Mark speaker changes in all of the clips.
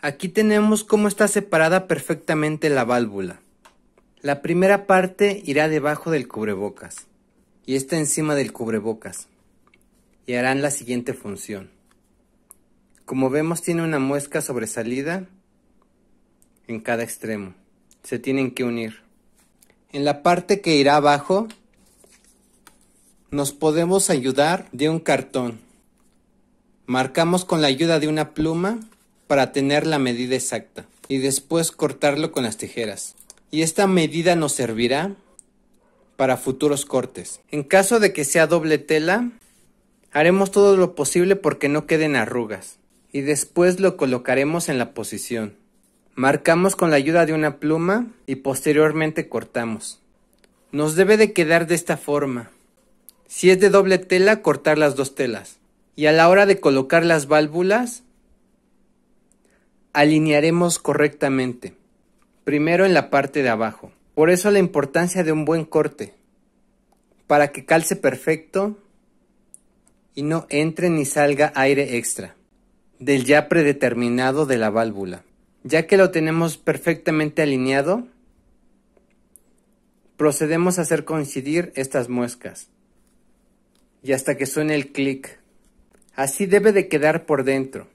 Speaker 1: Aquí tenemos cómo está separada perfectamente la válvula. La primera parte irá debajo del cubrebocas y está encima del cubrebocas y harán la siguiente función. Como vemos tiene una muesca sobresalida en cada extremo. Se tienen que unir. En la parte que irá abajo nos podemos ayudar de un cartón. Marcamos con la ayuda de una pluma para tener la medida exacta y después cortarlo con las tijeras. Y esta medida nos servirá para futuros cortes. En caso de que sea doble tela, haremos todo lo posible porque no queden arrugas y después lo colocaremos en la posición. Marcamos con la ayuda de una pluma y posteriormente cortamos. Nos debe de quedar de esta forma. Si es de doble tela, cortar las dos telas. Y a la hora de colocar las válvulas, alinearemos correctamente, primero en la parte de abajo. Por eso la importancia de un buen corte, para que calce perfecto y no entre ni salga aire extra del ya predeterminado de la válvula. Ya que lo tenemos perfectamente alineado, procedemos a hacer coincidir estas muescas y hasta que suene el clic. Así debe de quedar por dentro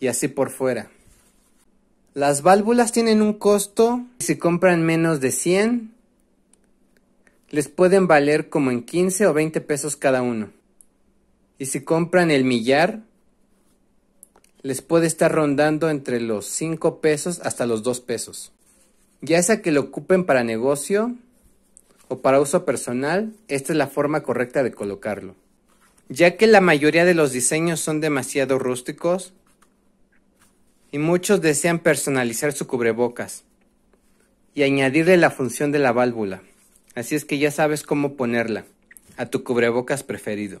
Speaker 1: y así por fuera. Las válvulas tienen un costo, si compran menos de 100, les pueden valer como en 15 o 20 pesos cada uno. Y si compran el millar, les puede estar rondando entre los 5 pesos hasta los 2 pesos. Ya sea que lo ocupen para negocio o para uso personal, esta es la forma correcta de colocarlo. Ya que la mayoría de los diseños son demasiado rústicos, y muchos desean personalizar su cubrebocas y añadirle la función de la válvula, así es que ya sabes cómo ponerla a tu cubrebocas preferido.